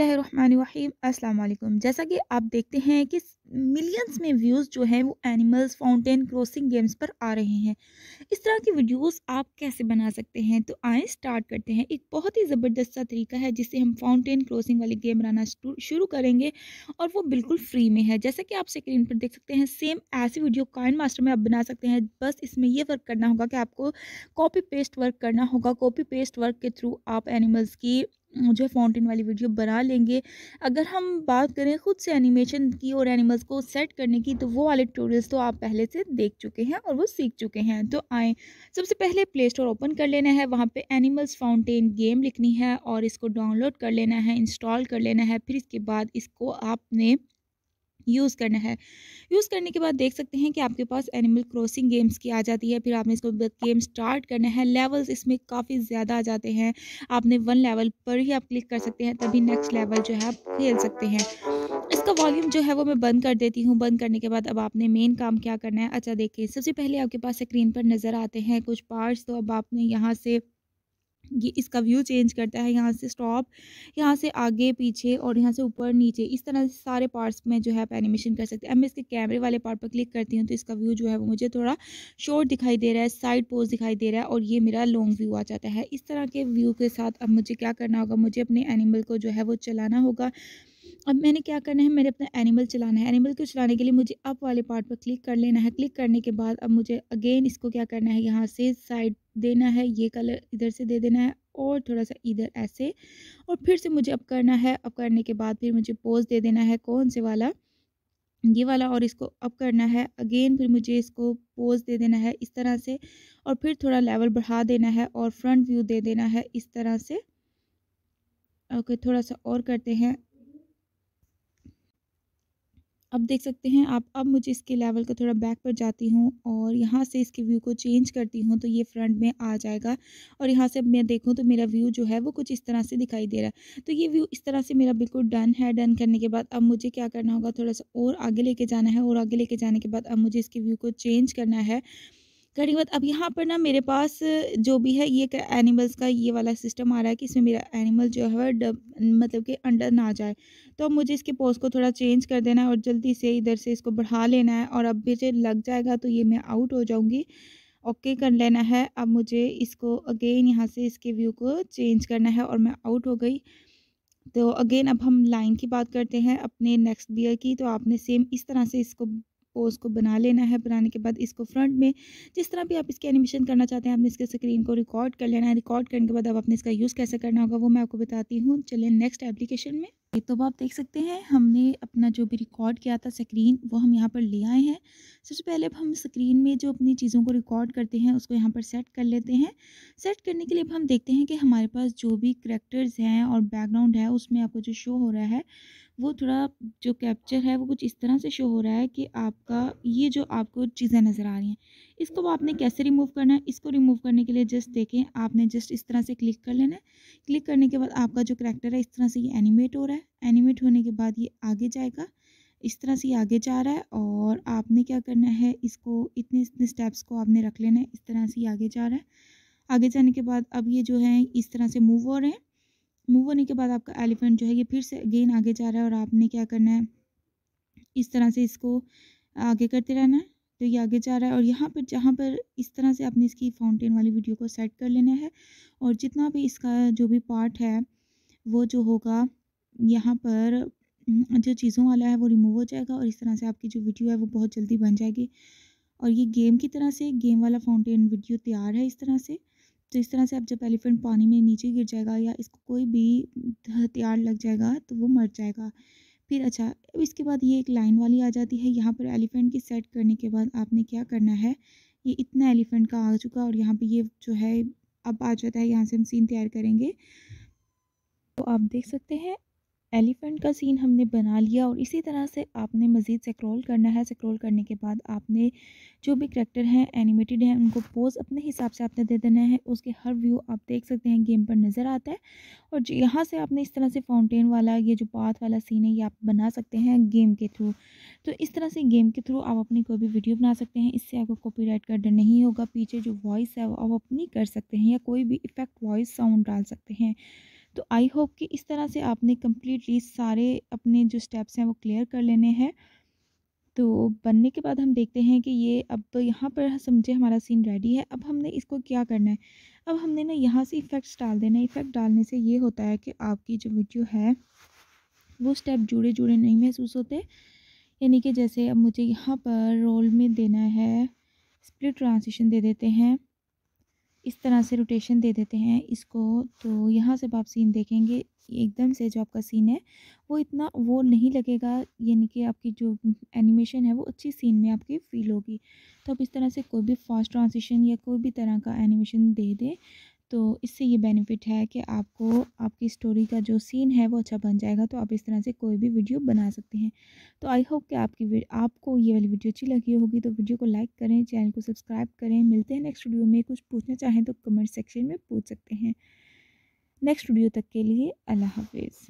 अस्सलाम वालेकुम जैसा कि आप देखते हैं कि मिलियंस में व्यूज़ जो हैं वो एनिमल्स फाउंटेन क्रॉसिंग गेम्स पर आ रहे हैं इस तरह की वीडियोस आप कैसे बना सकते हैं तो आए स्टार्ट करते हैं एक बहुत ही ज़बरदस्त सा तरीका है जिससे हम फाउंटेन क्रॉसिंग वाली गेम बनाना शुरू करेंगे और वो बिल्कुल फ्री में है जैसा कि आप स्क्रीन पर देख सकते हैं सेम ऐसी वीडियो काइन मास्टर में आप बना सकते हैं बस इसमें यह वर्क करना होगा कि आपको कॉपी पेस्ट वर्क करना होगा कॉपी पेस्ट वर्क के थ्रू आप एनिमल्स की जो है फाउंटेन वाली वीडियो बना लेंगे अगर हम बात करें ख़ुद से एनिमेशन की और एनिमल्स को सेट करने की तो वो वाले ट्यूटोरियल्स तो आप पहले से देख चुके हैं और वो सीख चुके हैं तो आए सबसे पहले प्ले स्टोर ओपन कर लेना है वहाँ पे एनिमल्स फाउंटेन गेम लिखनी है और इसको डाउनलोड कर लेना है इंस्टॉल कर लेना है फिर इसके बाद इसको आपने यूज़ करना है यूज़ करने के बाद देख सकते हैं कि आपके पास एनिमल क्रॉसिंग गेम्स की आ जाती है फिर आपने इसको गेम स्टार्ट करना है लेवल्स इसमें काफ़ी ज़्यादा आ जाते हैं आपने वन लेवल पर ही आप क्लिक कर सकते हैं तभी नेक्स्ट लेवल जो है आप खेल सकते हैं इसका वॉल्यूम जो है वो मैं बंद कर देती हूँ बंद करने के बाद अब आपने मेन काम क्या करना है अच्छा देखिए सबसे पहले आपके पास स्क्रीन पर नज़र आते हैं कुछ पार्ट्स तो अब आपने यहाँ से ये इसका व्यू चेंज करता है यहाँ से स्टॉप यहाँ से आगे पीछे और यहाँ से ऊपर नीचे इस तरह से सारे पार्ट्स में जो है आप एनिमेशन कर सकते हैं अब मैं इसके कैमरे वाले पार्ट पर क्लिक करती हूँ तो इसका व्यू जो है वो मुझे थोड़ा शॉर्ट दिखाई दे रहा है साइड पोज दिखाई दे रहा है और ये मेरा लॉन्ग व्यू आ जाता है इस तरह के व्यू के साथ अब मुझे क्या करना होगा मुझे अपने एनिमल को जो है वो चलाना होगा अब मैंने क्या करना है मैंने अपना एनिमल चलाना है एनिमल को चलाने के लिए मुझे अप वाले पार्ट पर क्लिक कर लेना है क्लिक करने के बाद अब मुझे अगेन इसको क्या करना है यहाँ से साइड देना है ये कलर इधर से दे देना है और थोड़ा सा इधर ऐसे और फिर से मुझे अप करना है अप करने के बाद फिर मुझे पोज दे देना है कौन से वाला ये वाला और इसको अप करना है अगेन फिर मुझे इसको पोज दे देना है इस तरह से और फिर थोड़ा लेवल बढ़ा देना है और फ्रंट व्यू दे देना है इस तरह से ओके थोड़ा सा और करते हैं अब देख सकते हैं आप अब मुझे इसके लेवल को थोड़ा बैक पर जाती हूँ और यहाँ से इसके व्यू को चेंज करती हूँ तो ये फ्रंट में आ जाएगा और यहाँ से अब मैं देखूँ तो मेरा व्यू जो है वो कुछ इस तरह से दिखाई दे रहा है तो ये व्यू इस तरह से मेरा बिल्कुल डन है डन करने के बाद अब मुझे क्या करना होगा थोड़ा सा और आगे लेके जाना है और आगे लेके जाने के बाद अब मुझे इसके व्यू को चेंज करना है के बाद अब यहाँ पर ना मेरे पास जो भी है ये एनिमल्स का ये वाला सिस्टम आ रहा है कि इसमें मेरा एनिमल जो है डब मतलब कि अंडर ना जाए तो अब मुझे इसके पोज को थोड़ा चेंज कर देना है और जल्दी से इधर से इसको बढ़ा लेना है और अब मुझे लग जाएगा तो ये मैं आउट हो जाऊँगी ओके okay कर लेना है अब मुझे इसको अगेन यहाँ से इसके व्यू को चेंज करना है और मैं आउट हो गई तो अगेन अब हम लाइन की बात करते हैं अपने नेक्स्ट बियर की तो आपने सेम इस तरह से इसको आपको उसको बना लेना है बनाने के बाद इसको फ्रंट में जिस तरह भी आप इसके एनिमेशन करना चाहते हैं आपने इसके स्क्रीन को रिकॉर्ड कर लेना है रिकॉर्ड करने के बाद अब आपने इसका यूज़ कैसे करना होगा वो मैं आपको बताती हूँ चलिए नेक्स्ट एप्लीकेशन में तो अब आप देख सकते हैं हमने अपना जो भी रिकॉर्ड किया था स्क्रीन वो हम यहाँ पर ले आए हैं सबसे पहले अब हम स्क्रीन में जो अपनी चीज़ों को रिकॉर्ड करते हैं उसको यहाँ पर सेट कर लेते हैं सेट करने के लिए अब हम देखते हैं कि हमारे पास जो भी करेक्टर्स हैं और बैकग्राउंड है उसमें आपको जो शो हो रहा है वो थोड़ा जो कैप्चर है वो कुछ इस तरह से शो हो रहा है कि आपका ये जो आपको चीज़ें नज़र आ रही हैं इसको वो आपने कैसे रिमूव करना है इसको रिमूव करने के लिए जस्ट देखें आपने जस्ट इस तरह से क्लिक कर लेना है क्लिक करने के बाद आपका जो करेक्टर है इस तरह से ये एनिमेट हो रहा है एनिमेट होने के बाद ये आगे जाएगा इस तरह से ये आगे जा रहा है और आपने क्या करना है इसको इतने इतने स्टेप्स को आपने रख लेना है इस तरह से ये आगे जा रहा है आगे जाने के बाद अब ये जो है इस तरह से मूव हो रहे हैं मूव होने के बाद आपका एलिफेंट जो है ये फिर से अगेन आगे जा रहा है और आपने क्या करना है इस तरह से इसको आगे करते रहना है तो ये आगे जा रहा है और यहाँ पर जहाँ पर इस तरह से आपने इसकी फाउंटेन वाली वीडियो को सेट कर लेना है और जितना भी इसका जो भी पार्ट है वो जो होगा यहाँ पर जो चीज़ों वाला है वो रिमूव हो जाएगा और इस तरह से आपकी जो वीडियो है वो बहुत जल्दी बन जाएगी और ये गेम की तरह से गेम वाला फाउंटेन वीडियो तैयार है इस तरह से तो इस तरह से अब जब एलिफेंट पानी में नीचे गिर जाएगा या इसको कोई भी हथियार लग जाएगा तो वो मर जाएगा फिर अच्छा अब इसके बाद ये एक लाइन वाली आ जाती है यहाँ पर एलिफेंट की सेट करने के बाद आपने क्या करना है ये इतना एलिफेंट का आ चुका और यहाँ पर ये जो है अब आ जाता है यहाँ से हम सीन तैयार करेंगे तो आप देख सकते हैं एलिफेंट का सीन हमने बना लिया और इसी तरह से आपने मज़ीद सेक्रोल करना है सेक्रोल करने के बाद आपने जो भी करेक्टर हैं एनिमेटेड हैं उनको पोज अपने हिसाब से आपने दे देना है उसके हर व्यू आप देख सकते हैं गेम पर नज़र आता है और यहाँ से आपने इस तरह से फाउंटेन वाला ये जो पाथ वाला सीन है ये आप बना सकते हैं गेम के थ्रू तो इस तरह से गेम के थ्रू आप अपनी कोई भी वीडियो बना सकते हैं इससे आपको राइट का डर नहीं होगा पीछे जो वॉइस है वो आप अपनी कर सकते हैं या कोई भी इफेक्ट वॉइस साउंड डाल सकते हैं तो आई होप कि इस तरह से आपने कम्प्लीटली सारे अपने जो स्टेप्स हैं वो क्लियर कर लेने हैं तो बनने के बाद हम देखते हैं कि ये अब यहाँ पर समझे हमारा सीन रेडी है अब हमने इसको क्या करना है अब हमने ना यहाँ से इफ़ेक्ट्स डाल देना इफ़ेक्ट डालने से ये होता है कि आपकी जो वीडियो है वो स्टेप जुड़े जुड़े नहीं महसूस होते यानी कि जैसे अब मुझे यहाँ पर रोल में देना है स्प्लिट ट्रांसिशन दे देते हैं इस तरह से रोटेशन दे देते हैं इसको तो यहाँ से आप सीन देखेंगे एकदम से जो आपका सीन है वो इतना वो नहीं लगेगा यानी कि आपकी जो एनिमेशन है वो अच्छी सीन में आपकी फील होगी तो आप इस तरह से कोई भी फास्ट ट्रांसिशन या कोई भी तरह का एनिमेशन दे दें तो इससे ये बेनिफिट है कि आपको आपकी स्टोरी का जो सीन है वो अच्छा बन जाएगा तो आप इस तरह से कोई भी वीडियो बना सकते हैं तो आई होप कि आपकी आपको ये वाली वीडियो अच्छी लगी होगी तो वीडियो को लाइक करें चैनल को सब्सक्राइब करें मिलते हैं नेक्स्ट वीडियो में कुछ पूछना चाहें तो कमेंट सेक्शन में पूछ सकते हैं नेक्स्ट वीडियो तक के लिए अल्लाह हाफिज़